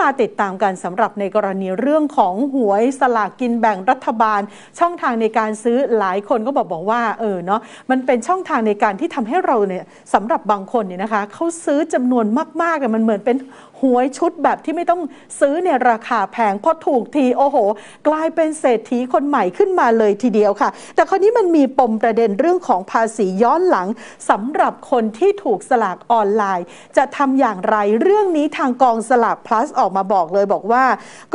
มาติดตามกันสำหรับในกรณีเรื่องของหวยสลากกินแบ่งรัฐบาล ช่องทางในการซื้อหลายคนก็บอกบอกว่าเออเนาะมันเป็นช่องทางในการที่ทำให้เราเนี่ยสำหรับบางคนเนี่ยนะคะเขาซื้อจำนวนมากๆเนี่มันเหมือนเป็นหวยชุดแบบที่ไม่ต้องซื้อเนี่ยราคาแพงพอถูกทีโอ้โหกลายเป็นเศรษฐีคนใหม่ขึ้นมาเลยทีเดียวค่ะ แต่คราวนี้มันมีปมประเด็นเรื่องของภาษีย้อนหลัง สำหรับคนที่ถูกสลากออนไลน์ จะทำอย่างไรเรื่องนี้ทางกองสลาก plus ออกอกมาบอกเลยบอกว่า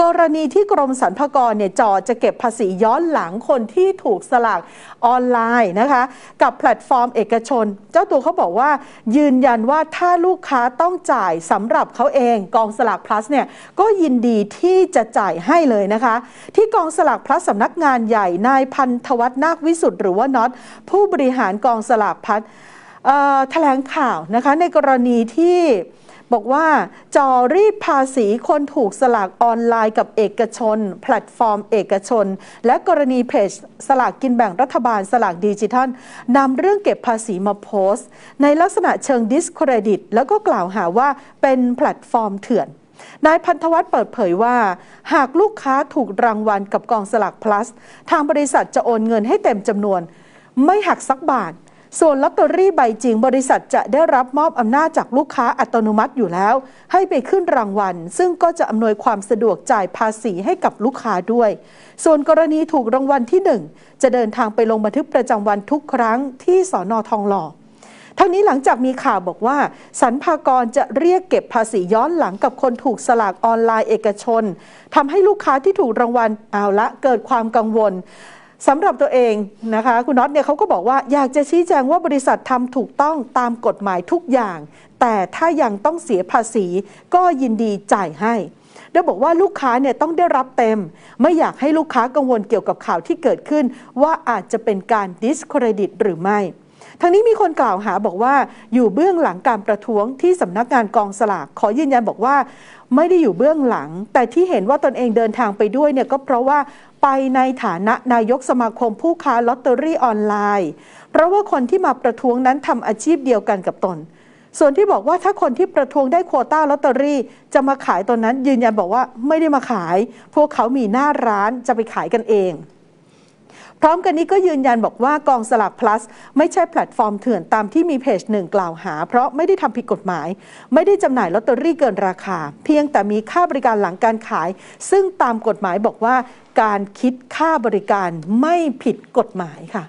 กรณีที่กรมสรรพากรเนี่ยจ่อจะเก็บภาษีย้อนหลังคนที่ถูกสลากออนไลน์นะคะกับแพลตฟอร์มเอกชน เจ้าตัวเขาบอกว่า ยืนยันว่าถ้าลูกค้าต้องจ่ายสำหรับเขาเองกองสลากพลัสเนี่ยก็ยินดีที่จะจ่ายให้เลยนะคะ ที่กองสลากพลัสสำนักงานใหญ่นายพันธวัฒนนาควิสุทธ์หรือว่าน็อตผู้บริหารกองสลากพลัสแถลงข่าวนะคะในกรณีที่บอกว่า จอรีดภาษีคนถูกสลากออนไลน์กับเอกชน แพลตฟอร์มเอกชน และกรณีเพจสลากกินแบ่งรัฐบาลสลากดิจิทัลนำเรื่องเก็บภาษีมาโพสต์ ในลักษณะเชิงดิสเครดิตแล้วก็กล่าวหาว่าเป็นแพลตฟอร์มเถื่อน นายพันธวัฒน์เปิดเผยว่า หากลูกค้าถูกรางวัลกับกองสลากพลัสทางบริษัทจะโอนเงินให้เต็มจำนวน ไม่หักสักบาทส่วนลอตเตอรี่ใบจริงบริษัทจะได้รับมอบอำนาจจากลูกค้าอัตโนมัติอยู่แล้ว ให้ไปขึ้นรางวัล ซึ่งก็จะอำนวยความสะดวกจ่ายภาษีให้กับลูกค้าด้วย ส่วนกรณีถูกรางวัลที่ 1 จะเดินทางไปลงบันทึกประจำวันทุกครั้งที่สอนอทองหล่อ ทั้งนี้หลังจากมีข่าวบอกว่า สรรพากรจะเรียกเก็บภาษีย้อนหลังกับคนถูกสลากออนไลน์เอกชนทำให้ลูกค้าที่ถูกรางวัลเอาละเกิดความกังวลสำหรับตัวเองนะคะคุณน็อตเนี่ยเขาก็บอกว่าอยากจะชี้แจงว่าบริษัททำถูกต้องตามกฎหมายทุกอย่าง แต่ถ้ายังต้องเสียภาษีก็ยินดีจ่ายให้แดะบอกว่าลูกค้าเนี่ยต้องได้รับเต็ม ไม่อยากให้ลูกค้ากังวลเกี่ยวกับข่าวที่เกิดขึ้น ว่าอาจจะเป็นการดิสเครดิตหรือไม่ทั้งนี้มีคนกล่าวหาบอกว่าอยู่เบื้องหลังการประท้วงที่สำนักงานกองสลากขอยืนยันบอกว่าไม่ได้อยู่เบื้องหลัง แต่ที่เห็นว่าตนเองเดินทางไปด้วยเนี่ยก็เพราะว่าไปในฐานะนายกสมาคมผู้ค้าลอตเตอรี่ออนไลน์ เพราะว่าคนที่มาประท้วงนั้นทำอาชีพเดียวกันกับตน ส่วนที่บอกว่าถ้าคนที่ประท้วงได้โคต้าลอตเตอรี่ จะมาขายตอนนั้นยืนยันบอกว่าไม่ได้มาขาย พวกเขามีหน้าร้านจะไปขายกันเองพร้อมกันนี้ก็ยืนยันบอกว่ากองสลาก plus ไม่ใช่แพลตฟอร์มเถื่อนตามที่มีเพจหนึ่งกล่าวหา เพราะไม่ได้ทำผิดกฎหมาย ไม่ได้จำหน่ายลอตเตอรี่เกินราคา เพียงแต่มีค่าบริการหลังการขาย ซึ่งตามกฎหมายบอกว่า การคิดค่าบริการไม่ผิดกฎหมายค่ะ